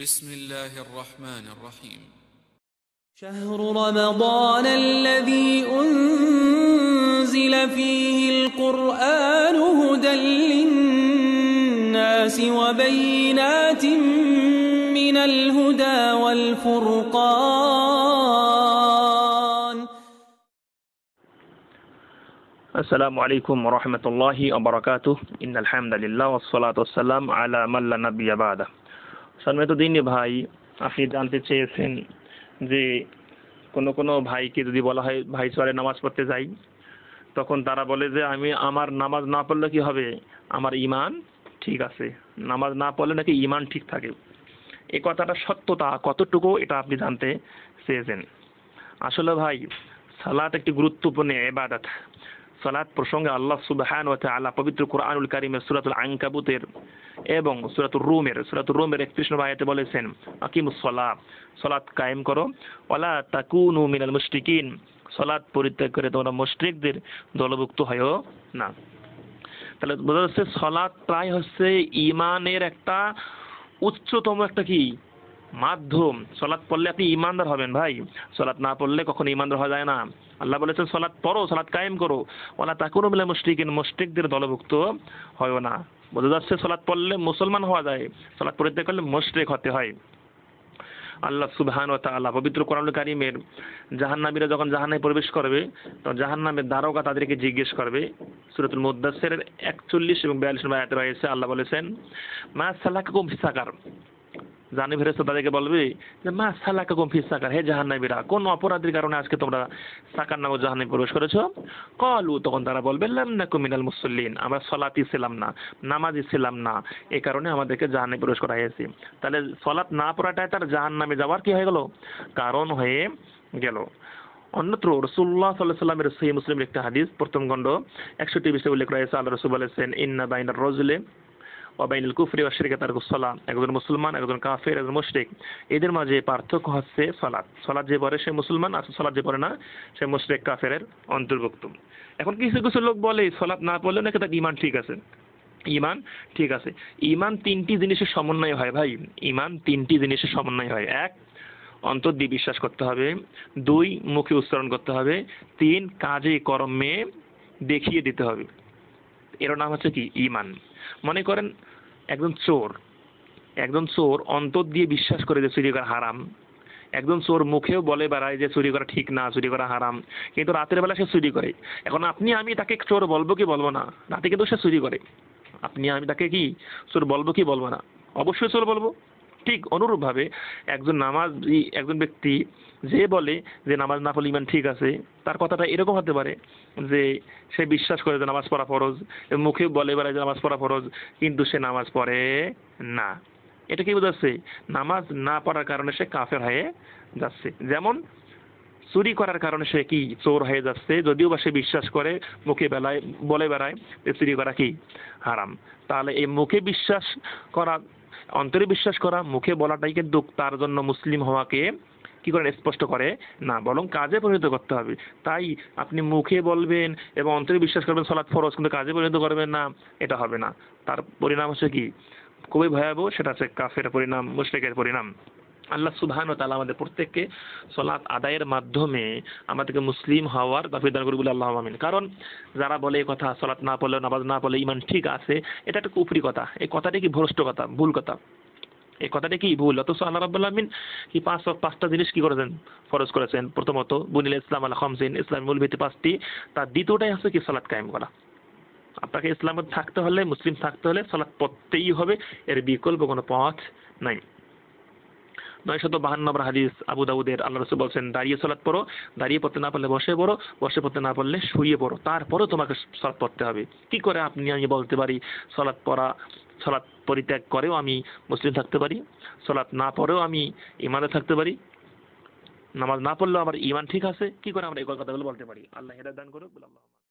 بسم الله الرحمن الرحيم شهر رمضان الذي أنزل فيه القرآن هدى للناس وبينات من الهدى والفرقان السلام عليكم ورحمة الله وبركاته إن الحمد لله والصلاة والسلام على من لا نبي بعده সন্মিত দিনে ভাই আপনি জানতে চেয়েছেন যে কোনো কোনো ভাইকে যদি বলা হয় ভাই চলে নামাজ পড়তে যাই তখন তারা বলে যে আমি আমার নামাজ না পড়লে কি হবে আমার ইমান ঠিক আছে নামাজ না পড়লে নাকি ইমান ঠিক থাকে এ কথাটা সত্যতা কতটুকু এটা আপনি জানতে চেয়েছেন আসলে ভাই সালাত একটি গুরুত্বপূর্ণ এবাদত সালাত প্রসঙ্গে আল্লাহ সুবাহান ওয়া তাআলা পবিত্র কোরআনুল কারীমের সূরাতুল আনকাবুতের এবং সূরাতুর রুমের সূরাতুর রুমের 31 নম্বর আয়াতে বলেছেন আকিমুস সালাহ সালাত কায়েম করো ওয়ালা তাকুনু মিনাল মুশরিকিন সালাত পরিত্যাগ করে তোমরা মুশরিকদের দলভুক্ত হয়ো না তাহলে বোঝা যাচ্ছে সলাৎ প্রায় হচ্ছে ইমানের একটা উচ্চতম একটা কি মাধ্যম সলাৎ পড়লে আপনি ইমানদার হবেন ভাই সলাৎ না পড়লে কখনো ইমানদার হওয়া যায় না আল্লাহ বলেছেন সলাৎ পড়ো সলাৎ কায়েম করো ওলা তা কোনো মিলে মুশ্রিকিন মুশ্রিকদের দলভুক্ত হয় না বোঝা যাচ্ছে সলাৎ পড়লে মুসলমান হওয়া যায় সলাৎ পরিত্যাগ করলে মুশ্রিক হতে হয় আল্লাহ সুবহান ও তাল্লাহ পবিত্র কোরআনুল কারিমের জাহান্নামীরা যখন জাহান্নায় প্রবেশ করবে তখন জাহান্নামের দারোগা তাদেরকে জিজ্ঞেস করবে সুরতুল মুদাসের একচল্লিশ এবং বিয়াল্লিশ নম্বর আয়াতে রয়েছে আল্লাহ বলেছেন মা সালাকাকুম সাকার জানি ফেরেস্ত তাদেরকে বলবি যে মা সালাকে সালাকা গম্ফি সাকার হে জাহান নাই বিরা কোন অপরাধের কারণে আজকে তোমরা সাকার নামক নাই প্রবেশ করেছো কলু তখন তারা বলবে লামনাকু মিনাল মুসল্লিন আমরা সলাতি ছিলাম না নামাজি ছিলাম না এ কারণে আমাদেরকে জাহান নাই প্রবেশ করা হয়েছে তাহলে সলাত না পড়াটায় তার জাহান নামে যাওয়ার কি হয়ে গেল কারণ হয়ে গেল অন্যত্র রসুল্লাহ সাল্লাহ সাল্লামের সহি মুসলিম একটা হাদিস প্রথম খণ্ড টি বিষয়ে উল্লেখ রয়েছে আল্লাহ রসুল বলেছেন ইন্না বাইনার রজলে অবাইনুল কুফরি বা শিরকে তার সলা একজন মুসলমান একজন কাফের একজন মুশরিক এদের মাঝে পার্থক্য হচ্ছে সলাদ সলাদ যে পরে সে মুসলমান আর সলাদ যে পরে না সে মুশরিক কাফেরের অন্তর্ভুক্ত এখন কিছু কিছু লোক বলে সলাদ না পড়লে নাকি তার ইমান ঠিক আছে ইমান ঠিক আছে ইমান তিনটি জিনিসের সমন্বয় হয় ভাই ইমান তিনটি জিনিসের সমন্বয় হয় এক অন্তর দিয়ে বিশ্বাস করতে হবে দুই মুখে উচ্চারণ করতে হবে তিন কাজে কর্মে দেখিয়ে দিতে হবে এর নাম হচ্ছে কি ইমান মনে করেন একজন চোর একজন চোর অন্তর দিয়ে বিশ্বাস করে যে চুরি করা হারাম একজন চোর মুখেও বলে বেড়ায় যে চুরি করা ঠিক না চুরি করা হারাম কিন্তু রাতের বেলা সে চুরি করে এখন আপনি আমি তাকে চোর বলবো কি বলবো না রাতে কিন্তু সে চুরি করে আপনি আমি তাকে কি চোর বলবো কি বলবো না অবশ্যই চোর বলবো ঠিক অনুরূপভাবে একজন নামাজ একজন ব্যক্তি যে বলে যে নামাজ না পড়লে ইমান ঠিক আছে তার কথাটা এরকম হতে পারে যে সে বিশ্বাস করে যে নামাজ পড়া ফরজ মুখে বলে বেড়ায় যে নামাজ পড়া ফরজ কিন্তু সে নামাজ পড়ে না এটা কি বোঝাচ্ছে নামাজ না পড়ার কারণে সে কাফের হয়ে যাচ্ছে যেমন চুরি করার কারণে সে কি চোর হয়ে যাচ্ছে যদিও বা সে বিশ্বাস করে মুখে বেলায় বলে বেড়ায় যে চুরি করা কি হারাম তাহলে এই মুখে বিশ্বাস করা অন্তরে বিশ্বাস করা মুখে বলাটাই কিন্তু তার জন্য মুসলিম হওয়াকে কি করেন স্পষ্ট করে না বরং কাজে পরিণত করতে হবে তাই আপনি মুখে বলবেন এবং অন্তরে বিশ্বাস করবেন সলাৎ ফরজ কিন্তু কাজে পরিণত করবেন না এটা হবে না তার পরিণাম হচ্ছে কি খুবই ভয়াবহ সেটা হচ্ছে কাফের পরিণাম মুশ্রেকের পরিণাম আল্লাহ সুবহান ও তালা আমাদের প্রত্যেককে সলাৎ আদায়ের মাধ্যমে আমাদেরকে মুসলিম হওয়ার তফিক দান করি বলে আল্লাহ আমিন কারণ যারা বলে এই কথা সলাৎ না পড়লে নামাজ না পড়লে ইমান ঠিক আছে এটা একটা উপরি কথা এই কথাটি কি ভ্রষ্ট কথা ভুল কথা এই কথাটা কি ভুল অথচ আল্লাহ রাবুল্লাহ কি পাঁচ পাঁচটা জিনিস কি করেছেন ফরজ করেছেন প্রথমত বুনিল ইসলাম আল্লাহ খমসিন ইসলাম মূল ভিত্তি পাঁচটি তার দ্বিতীয়টাই হচ্ছে কি সলাৎ কায়েম করা আপনাকে ইসলামত থাকতে হলে মুসলিম থাকতে হলে সলাৎ পড়তেই হবে এর বিকল্প কোনো পথ নাই নয়শত বাহান্ন হাদিস আবু দাউদের আল্লাহ রসুল বলছেন দাঁড়িয়ে সলাৎ পড়ো দাঁড়িয়ে পড়তে না পারলে বসে পড়ো বসে পড়তে না পারলে শুয়ে পড়ো তারপরে তোমাকে সলাৎ পড়তে হবে কি করে আপনি আমি বলতে পারি সলাৎ পড়া সলাৎ পরিত্যাগ করেও আমি মুসলিম থাকতে পারি সলাৎ না পড়েও আমি ইমানে থাকতে পারি নামাজ না পড়লেও আমার ইমান ঠিক আছে কি করে আমরা এই কথাগুলো বলতে পারি আল্লাহ হেদার দান করুক